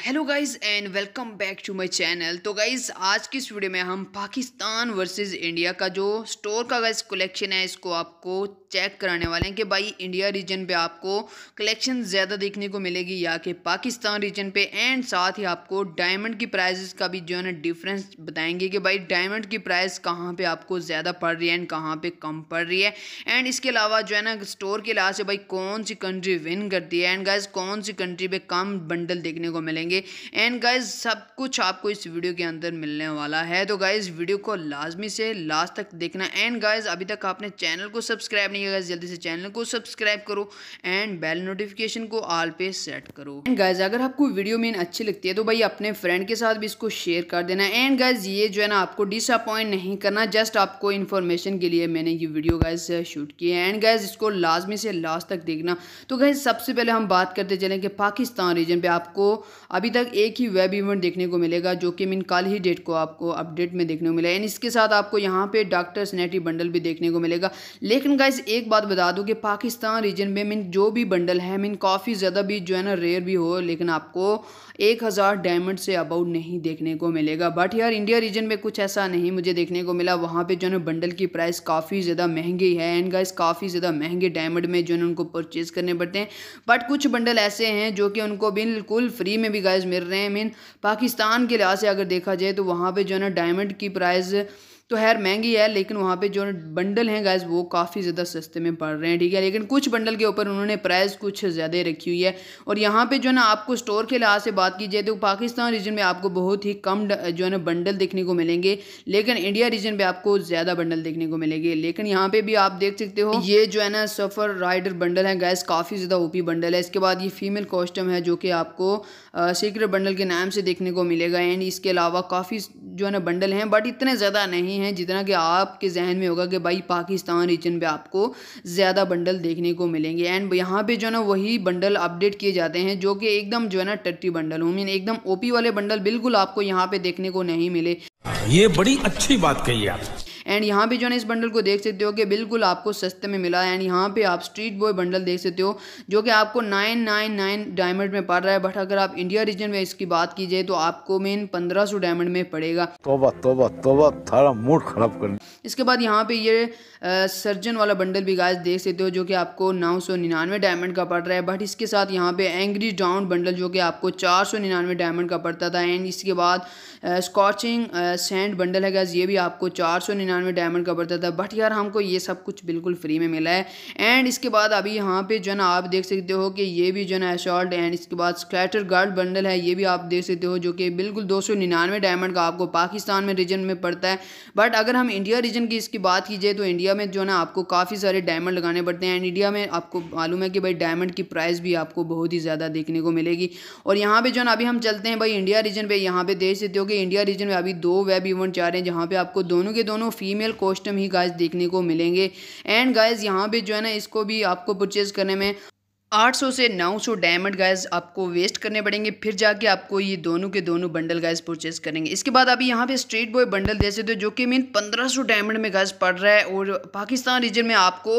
hello guys and welcome back to my channel तो guys आज की इस वीडियो में हम पाकिस्तान वर्सेस इंडिया का जो स्टोर का गाइस कलेक्शन है इसको आपको चेक कराने वाले हैं कि भाई इंडिया रीजन पे आपको कलेक्शन ज़्यादा देखने को मिलेगी या कि पाकिस्तान रीजन पे एंड साथ ही आपको डायमंड की प्राइजेस का भी जो है ना डिफरेंस बताएंगे कि भाई डायमंड की प्राइस कहाँ पर आपको ज़्यादा पड़ रही है एंड कहाँ पर कम पड़ रही है एंड इसके अलावा जो है ना स्टोर के लिहाज से भाई कौन सी कंट्री विन करती है एंड गाइज कौन सी कंट्री पर कम बंडल देखने को मिलेंगे करेंगे एंड गाइज सब कुछ आपको इस वीडियो के अंदर मिलने वाला है तो गाइज वीडियो को लाजमी से लास्ट तक देखना एंड गाइज अभी तक आपने चैनल को सब्सक्राइब नहीं किया जल्दी से चैनल को सब्सक्राइब करो एंड बेल नोटिफिकेशन को ऑल पे सेट करो एंड गाइज अगर आपको वीडियो मीन अच्छी लगती है तो भाई अपने फ्रेंड के साथ भी इसको शेयर कर देना एंड गाइज ये जो है ना आपको डिसअपॉइंट नहीं करना जस्ट आपको इन्फॉर्मेशन के लिए मैंने ये वीडियो गाइज शूट की है एंड गाइज इसको लाजमी से लास्ट तक देखना तो गाइज सबसे पहले हम बात करते चलें कि पाकिस्तान रीजन पे आपको अभी तक एक ही वेब इवेंट देखने को मिलेगा जो कि मीन कल ही डेट को आपको अपडेट में देखने को मिला एंड इसके साथ आपको यहाँ पे डॉक्टर स्नेटी बंडल भी देखने को मिलेगा लेकिन गाइस एक बात बता दूँ कि पाकिस्तान रीजन में मीन जो भी बंडल है मीन काफ़ी ज़्यादा भी जो है ना रेयर भी हो लेकिन आपको एक हज़ार डायमंड से अबाउट नहीं देखने को मिलेगा बट यार इंडिया रीजन में कुछ ऐसा नहीं मुझे देखने को मिला वहाँ पे जो है बंडल की प्राइस काफ़ी ज़्यादा महंगी है एंड गाइस काफ़ी ज़्यादा महंगे डायमंड में जो है उनको परचेज़ करने पड़ते हैं बट कुछ बंडल ऐसे हैं जो कि उनको बिल्कुल फ्री में भी गाइस मिल रहे हैं मीन पाकिस्तान के लिहाज से अगर देखा जाए तो वहाँ पे जो है ना डायमंड की प्राइस तो खैर महंगी है लेकिन वहाँ पे जो बंडल हैं गैस वो काफ़ी ज़्यादा सस्ते में पड़ रहे हैं ठीक है लेकिन कुछ बंडल के ऊपर उन्होंने प्राइस कुछ ज़्यादा रखी हुई है और यहाँ पे जो है ना आपको स्टोर के लिहाज से बात की जाए तो पाकिस्तान रीजन में आपको बहुत ही कम जो है ना बंडल देखने को मिलेंगे लेकिन इंडिया रीजन में आपको ज़्यादा बंडल देखने को मिलेंगे लेकिन यहाँ पर भी आप देख सकते हो ये जो है ना सफ़र राइडर बंडल है गैस काफ़ी ज़्यादा ओपी बंडल है इसके बाद ये फीमेल कॉस्टम है जो कि आपको सीक्रेट बंडल के नाम से देखने को मिलेगा एंड इसके अलावा काफ़ी जो है ना बंडल हैं बट इतने ज़्यादा नहीं रहे हैं जितना कि आपके जहन में होगा कि भाई पाकिस्तान रीजन पे आपको ज़्यादा बंडल देखने को मिलेंगे एंड यहाँ पे जो है ना वही बंडल अपडेट किए जाते हैं जो कि एकदम जो है ना टट्टी बंडल हो मीन एकदम ओपी वाले बंडल बिल्कुल आपको यहाँ पे देखने को नहीं मिले ये बड़ी अच्छी बात कही आप एंड यहाँ पे जो है इस बंडल को देख सकते हो कि बिल्कुल आपको सस्ते में मिला एंड यहाँ पे आप स्ट्रीट बॉय बंडल देख सकते हो जो कि आपको नाइन नाइन नाइन डायमंड में पड़ रहा है बट अगर आप इंडिया रीजन में इसकी बात की जाए तो आपको मेन पंद्रह सौ डायमंड में पड़ेगा तोबा तोबा तोबा थारा मूड खराब कर इसके बाद यहाँ पे ये सर्जन वाला बंडल भी गाइस देख सकते हो जो कि आपको नौ सौ निन्यानवे डायमंड का पड़ रहा है बट इसके साथ यहाँ पे एंग्री डाउन बंडल जो कि आपको चार सौ निन्यानवे डायमंड का पड़ता था एंड इसके बाद स्कॉचिंग सैंड बंडल है गैस ये भी आपको चार सौ निन्यानवे निन्यानवे डायमंड का पड़ता था बट यार हमको ये सब कुछ बिल्कुल फ्री में मिला है एंड इसके बाद अभी यहाँ पे जो है ना आप देख सकते हो कि ये भी जो है ना एंड इसके बाद स्क्रैटर गार्ड बंडल है ये भी आप देख सकते हो जो कि बिल्कुल दो डायमंड का आपको पाकिस्तान में रीजन में पड़ता है बट अगर हम इंडिया रीजन की इसकी बात की जाए तो इंडिया में जो है ना आपको काफ़ी सारे डायमंड लगाने पड़ते हैं एंड इंडिया में आपको मालूम है कि भाई डायमंड की प्राइस भी आपको बहुत ही ज़्यादा देखने को मिलेगी और यहाँ पे जो है ना अभी हम चलते हैं भाई इंडिया रीजन पे यहाँ पे देख सकते हो कि इंडिया रीजन में अभी दो वेब इवेंट जा रहे हैं जहाँ पे आपको दोनों के दोनों फीमेल कॉस्ट्यूम ही गाइस देखने को मिलेंगे एंड गाइस यहाँ पे जो है ना इसको भी आपको परचेज़ करने में 800 से 900 डायमंड गाइस आपको वेस्ट करने पड़ेंगे फिर जाके आपको ये दोनों के दोनों बंडल गाइस परचेज करेंगे इसके बाद अभी यहाँ पे स्ट्रीट बॉय बंडल दे सकते हो जो कि मीन 1500 डायमंड में गाइस पड़ रहा है और पाकिस्तान रीजन में आपको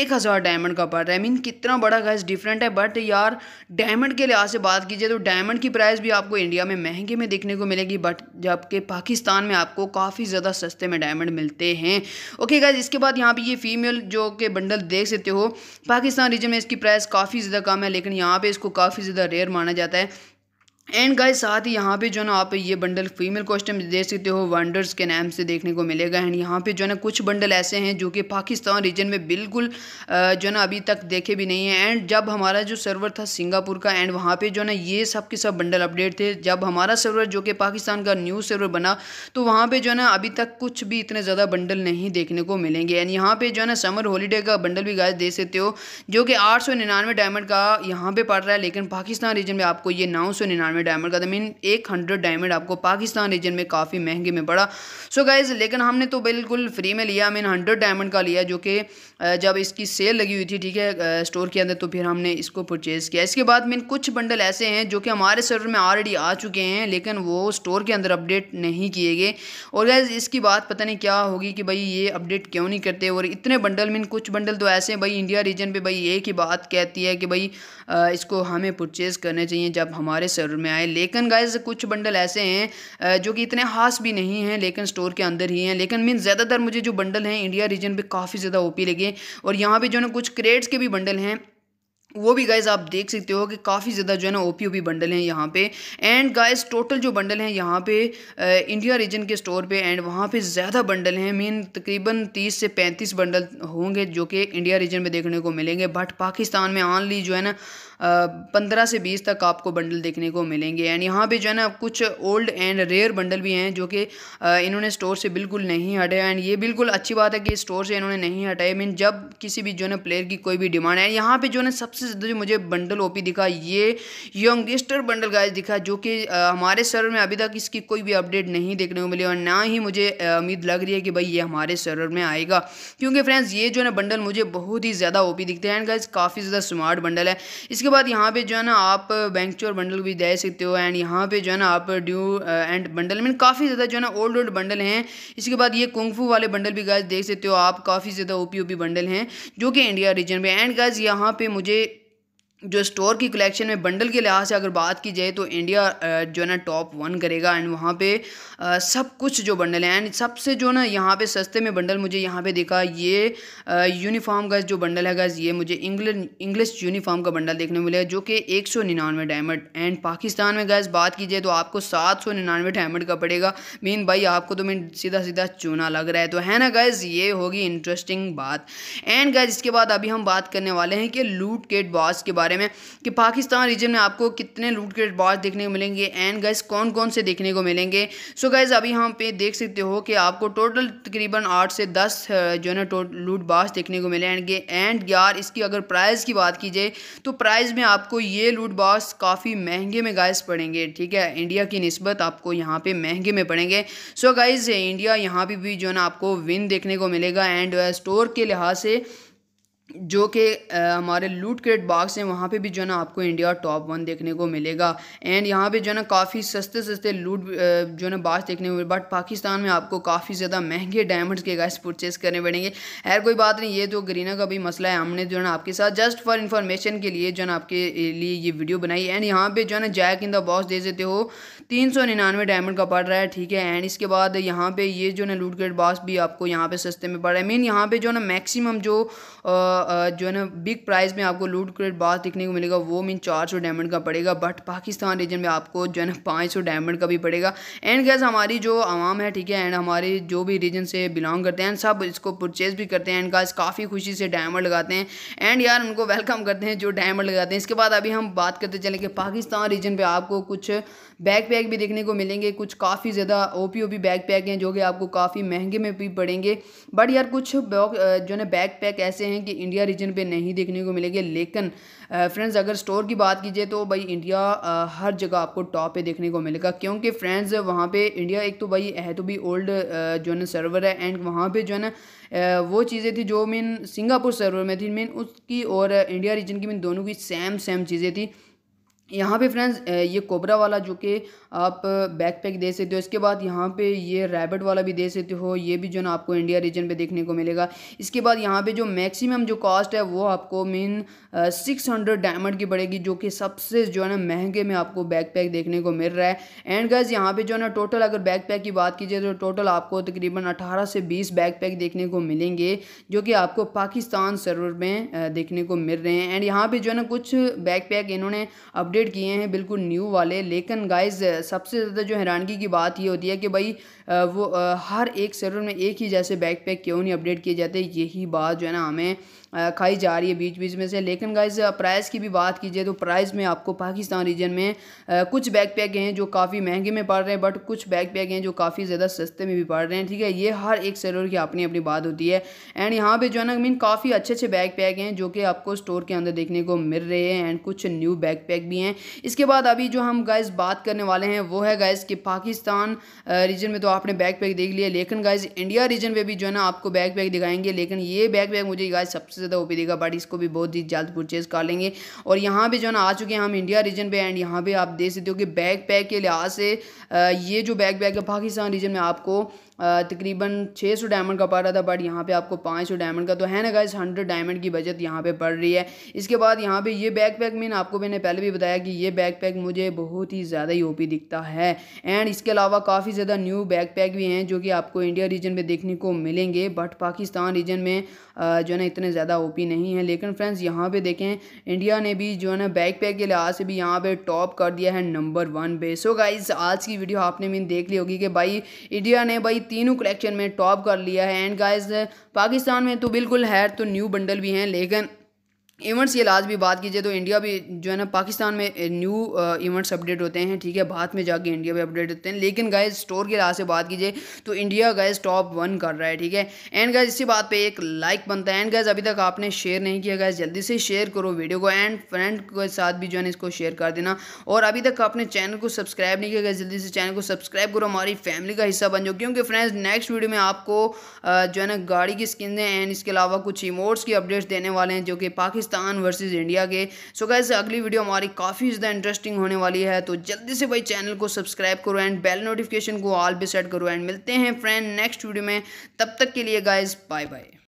1000 डायमंड का पड़ रहा है मीन कितना बड़ा गाइस डिफरेंट है बट यार डायमंड के लिहाज से बात कीजिए तो डायमंड की प्राइस भी आपको इंडिया में महंगे में देखने को मिलेगी बट जबकि पाकिस्तान में आपको काफ़ी ज़्यादा सस्ते में डायमंड मिलते हैं ओके गाइज इसके बाद यहाँ पर ये फीमेल जो के बंडल देख सकते हो पाकिस्तान रीजन में इसकी प्राइस काफ़ी काफ़ी ज़्यादा कम है लेकिन यहाँ पे इसको काफ़ी ज़्यादा रेयर माना जाता है एंड गाइस साथ ही यहाँ पे जो है ना आप ये बंडल फीमेल कॉस्ट्यूम देख सकते हो वंडर्स के नाम से देखने को मिलेगा एंड यहाँ पे जो है ना कुछ बंडल ऐसे हैं जो कि पाकिस्तान रीजन में बिल्कुल जो है ना अभी तक देखे भी नहीं है एंड जब हमारा जो सर्वर था सिंगापुर का एंड वहाँ पे जो है ना ये सब के सब बंडल अपडेट थे जब हमारा सर्वर जो कि पाकिस्तान का न्यू सर्वर बना तो वहाँ पर जो है ना अभी तक कुछ भी इतने ज़्यादा बंडल नहीं देखने को मिलेंगे एंड यहाँ पर जो है ना समर हॉलीडे का बंडल भी गाय देख सकते हो जो कि आठ डायमंड का यहाँ पर पड़ रहा है लेकिन पाकिस्तान रीजन में आपको ये नौ डायमंड डायमंड का मीन एक हंड्रेड डायमंड आपको पाकिस्तान रीजन में काफ़ी महंगे में पड़ा सो so गाइज लेकिन हमने तो बिल्कुल फ्री में लिया मीन हंड्रेड डायमंड का लिया जो कि जब इसकी सेल लगी हुई थी ठीक है स्टोर के अंदर तो फिर हमने इसको परचेज़ किया इसके बाद मीन कुछ बंडल ऐसे हैं जो कि हमारे सर्वर में ऑलरेडी आ चुके हैं लेकिन वो स्टोर के अंदर अपडेट नहीं किए गए और गैज़ इसकी बात पता नहीं क्या होगी कि भाई ये अपडेट क्यों नहीं करते और इतने बंडल मीन कुछ बंडल तो ऐसे हैं भाई इंडिया रीजन पर भाई एक ही बात कहती है कि भाई इसको हमें परचेज़ करने चाहिए जब हमारे सर्वर में आए लेकिन गाइज कुछ बंडल ऐसे हैं जो कि इतने खास भी नहीं हैं लेकिन स्टोर के अंदर ही हैं लेकिन मीन ज़्यादातर मुझे जो बंडल हैं इंडिया रीजन पे काफ़ी ज़्यादा ओपी लगे और यहाँ पे जो ना कुछ क्रेड्स के भी बंडल हैं वो भी गाइज आप देख सकते हो कि काफ़ी ज़्यादा जो है ना ओ पी बंडल हैं यहाँ पे एंड गाइज टोटल जो बंडल हैं यहाँ पे इंडिया रीजन के स्टोर पे एंड वहाँ पे ज़्यादा बंडल हैं मीन तकरीबन 30 से 35 बंडल होंगे जो कि इंडिया रीजन में देखने को मिलेंगे बट पाकिस्तान में ऑनली जो है ना पंद्रह से बीस तक आपको बंडल देखने को मिलेंगे एंड यहाँ पे जो है ना कुछ ओल्ड एंड रेयर बंडल भी हैं जो कि इन्होंने स्टोर से बिल्कुल नहीं हटे एंड ये बिल्कुल अच्छी बात है कि स्टोर से इन्होंने नहीं हटाए मीन जब किसी भी जो है प्लेयर की कोई भी डिमांड है यहाँ पर जो है सबसे ज़्यादा जो मुझे बंडल ओपी दिखा ये यंगस्टर बंडल गाइज दिखा जो कि हमारे सर्वर में अभी तक इसकी कोई भी अपडेट नहीं देखने को मिली और ना ही मुझे उम्मीद लग रही है कि भाई ये हमारे सर्वर में आएगा क्योंकि फ्रेंड्स ये जो है बंडल मुझे बहुत ही ज़्यादा ओपी दिखते हैं एंड गाइज काफ़ी ज़्यादा स्मार्ट बंडल है इसके इसके बाद यहाँ पे जो है ना आप चोर बंडल भी दे सकते हो एंड यहाँ पे जो है ना आप ड्यू एंड बंडल मीन काफ़ी ज़्यादा जो है ना ओल्ड ओल्ड बंडल हैं इसके बाद ये कुंगफू वाले बंडल भी गाइज देख सकते हो आप काफ़ी ज़्यादा ओपी ओपी बंडल हैं जो कि इंडिया रीजन में एंड गाइज यहाँ पे मुझे जो स्टोर की कलेक्शन में बंडल के लिहाज से अगर बात की जाए तो इंडिया जो है ना टॉप वन करेगा एंड वहाँ पे सब कुछ जो बंडल है एंड सबसे जो ना यहाँ पे सस्ते में बंडल मुझे यहाँ पे देखा ये यूनिफॉर्म का जो बंडल है गज़ ये मुझे इंग्लैंड इंग्लिश यूनिफॉर्म का बंडल देखने को है जो कि एक सौ निन्यानवे डायमंड एंड पाकिस्तान में गैस बात की जाए तो आपको सात सौ निन्यानवे डायमंड का पड़ेगा मीन भाई आपको तो मीन सीधा सीधा चूना लग रहा है तो है ना गैस ये होगी इंटरेस्टिंग बात एंड गैस इसके बाद अभी हम बात करने वाले हैं कि लूट केट बॉस के बारे बारे में कि पाकिस्तान रीजन में आपको कितने लूट के बार देखने को मिलेंगे एंड गैस कौन कौन से देखने को मिलेंगे सो गैस अभी यहाँ पे देख सकते हो कि आपको टोटल तकरीबन आठ से दस जो है ना लूट बास देखने को मिलेंगे एंड यार इसकी अगर प्राइस की बात की जाए तो प्राइस में आपको ये लूट बास काफ़ी महंगे में गैस पड़ेंगे ठीक है इंडिया की नस्बत आपको यहाँ पर महंगे में पड़ेंगे सो so गाइज इंडिया यहाँ पर भी जो है ना आपको विन देखने को मिलेगा एंड स्टोर के लिहाज से जो कि हमारे लूट क्रेट बॉक्स हैं वहाँ पे भी जो है ना आपको इंडिया टॉप वन देखने को मिलेगा एंड यहाँ पे जो है ना काफ़ी सस्ते सस्ते लूट जो है ना बॉक्स देखने को बट पाकिस्तान में आपको काफ़ी ज़्यादा महंगे डायमंड्स के गैस परचेस करने पड़ेंगे खैर कोई बात नहीं ये तो ग्रीना का भी मसला है हमने जो है ना आपके साथ जस्ट फॉर इन्फॉर्मेशन के लिए जो है ना आपके लिए ये वीडियो बनाई एंड यहाँ पर जो है ना जैक इन द बॉक्स दे देते हो तीन सौ निन्यानवे डायमंड का पड़ रहा है ठीक है एंड इसके बाद यहाँ पर ये जो है ना लूट क्रेट बॉक्स भी आपको यहाँ पर सस्ते में पड़ रहा है मीन यहाँ पर जो है ना मैक्सिमम जो जो है ना बिग प्राइस में आपको लूट क्रेट बात दिखने को मिलेगा वो मीन चार सौ डायमंड का पड़ेगा बट पाकिस्तान रीजन में आपको जो है ना पाँच सौ डायमंड का भी पड़ेगा एंड गैस हमारी जो आवाम है ठीक है एंड हमारे जो भी रीजन से बिलोंग करते हैं सब इसको परचेज भी करते हैं एंड गैस काफ़ी खुशी से डायमंड लगाते हैं एंड यार उनको वेलकम करते हैं जो डायमंड लगाते हैं इसके बाद अभी हम बात करते चले कि पाकिस्तान रीजन पर आपको कुछ बैक पैक भी देखने को मिलेंगे कुछ काफ़ी ज़्यादा O P O P backpack हैं जो कि आपको काफ़ी महंगे में भी पड़ेंगे बट यार कुछ जो है बैक पैक ऐसे हैं कि इंडिया इंडिया रीजन पे नहीं देखने को मिलेगी लेकिन फ्रेंड्स अगर स्टोर की बात कीजिए तो भाई इंडिया हर जगह आपको टॉप पे देखने को मिलेगा क्योंकि फ्रेंड्स वहाँ पे इंडिया एक तो भाई है तो भी ओल्ड जो है ना सर्वर है एंड वहाँ पे जो है ना वो चीज़ें थी जो मीन सिंगापुर सर्वर में थी मीन उसकी और इंडिया रीजन की मीन दोनों की सेम सेम चीज़ें थी यहाँ पे फ्रेंड्स ये कोबरा वाला जो कि आप बैक पैक दे सकते हो इसके बाद यहाँ पे ये रैबिट वाला भी दे सकते हो ये भी जो ना आपको इंडिया रीजन पे देखने को मिलेगा इसके बाद यहाँ पे जो मैक्सिमम जो कॉस्ट है वो आपको मेन सिक्स हंड्रेड डायमंड की पड़ेगी जो कि सबसे जो है ना महंगे में आपको बैक पैक देखने को मिल रहा है एंड गैस यहाँ पर जो है ना टोटल अगर बैक पैक की बात की जाए तो टोटल आपको तकरीबन अठारह से बीस बैक पैक देखने को मिलेंगे जो कि आपको पाकिस्तान सर्वर में देखने को मिल रहे हैं एंड यहाँ पर जो है ना कुछ बैक पैक इन्होंने अपडेट अपडेट किए हैं बिल्कुल न्यू वाले लेकिन गाइस सबसे ज़्यादा जो हैरानगी की बात ये होती है कि भाई वो हर एक सर्वर में एक ही जैसे बैक पैक क्यों नहीं अपडेट किए जाते यही बात जो है ना हमें खाई जा रही है बीच बीच में से लेकिन गाइज प्राइस की भी बात कीजिए तो प्राइस में आपको पाकिस्तान रीजन में कुछ बैक पैक हैं जो काफ़ी महंगे में पड़ रहे हैं बट कुछ बैक पैक हैं जो काफ़ी ज़्यादा सस्ते में भी पड़ रहे हैं ठीक है ये हर एक सर्वर की अपनी अपनी बात होती है एंड यहाँ पे जो है ना मीन काफ़ी अच्छे अच्छे बैक पैक हैं जो कि आपको स्टोर के अंदर देखने को मिल रहे हैं एंड कुछ न्यू बैक पैक भी हैं हैं इसके बाद अभी जो हम गाइज बात करने वाले हैं वो है गाइज कि पाकिस्तान रीजन में तो आपने बैक पैक देख लिया लेकिन गाइज इंडिया रीजन में भी जो है ना आपको बैक पैक दिखाएंगे लेकिन ये बैक पैक मुझे गाइज सबसे ज़्यादा ओपी देगा बट इसको भी बहुत ही जल्द परचेज़ कर लेंगे और यहाँ भी जो है ना आ चुके हैं हम इंडिया रीजन पर एंड यहाँ पर आप देख सकते हो कि बैक पैक के लिहाज से ये जो बैक पैक है पाकिस्तान रीजन में आपको तकरीबन छः सौ डायमंड का पड़ रहा था बट यहाँ पे आपको पाँच सौ डायमंड का तो है ना गाइस हंड्रेड डायमंड की बचत यहाँ पे पड़ रही है इसके बाद यहाँ पे ये बैक पैक मैंने आपको मैंने पहले भी बताया कि ये बैक पैक मुझे बहुत ही ज़्यादा ही ओपी दिखता है एंड इसके अलावा काफ़ी ज़्यादा न्यू बैक पैक भी हैं जो कि आपको इंडिया रीजन में देखने को मिलेंगे बट पाकिस्तान रीजन में जो है ना इतने ज़्यादा ओपी नहीं है लेकिन फ्रेंड्स यहाँ पर देखें इंडिया ने भी जो है ना बैक पैक के लिहाज से भी यहाँ पर टॉप कर दिया है नंबर वन पे सो गाइज आज की वीडियो आपने मैंने देख ली होगी कि भाई इंडिया ने भाई तीनों कलेक्शन में टॉप कर लिया है एंड गाइस पाकिस्तान में तो बिल्कुल है तो न्यू बंडल भी हैं लेकिन इवेंट्स की भी बात कीजिए तो इंडिया भी जो है ना पाकिस्तान में न्यू इवेंट्स अपडेट होते हैं ठीक है भारत में जाके इंडिया भी अपडेट होते हैं लेकिन गाइज स्टोर के लिहाज से बात कीजिए तो इंडिया गाइज टॉप वन कर रहा है ठीक है एंड गाइज इसी बात पे एक लाइक बनता है एंड गाइज अभी तक आपने शेयर नहीं किया गाइज जल्दी से शेयर करो वीडियो को एंड फ्रेंड के साथ भी जो है ना इसको शेयर कर देना और अभी तक आपने चैनल को सब्सक्राइब नहीं किया गया जल्दी से चैनल को सब्सक्राइब करो हमारी फैमिली का हिस्सा बन जाओ क्योंकि फ्रेंड्स नेक्स्ट वीडियो में आपको जो है ना गाड़ी की स्किन एंड इसके अलावा कुछ इमोट्स की अपडेट्स देने वाले हैं जो कि पाकिस्तान पाकिस्तान वर्सेस इंडिया के सो so गैस अगली वीडियो हमारी काफ़ी ज़्यादा इंटरेस्टिंग होने वाली है तो जल्दी से भाई चैनल को सब्सक्राइब करो एंड बेल नोटिफिकेशन को ऑल भी सेट करो एंड मिलते हैं फ्रेंड नेक्स्ट वीडियो में तब तक के लिए गाइज बाय बाय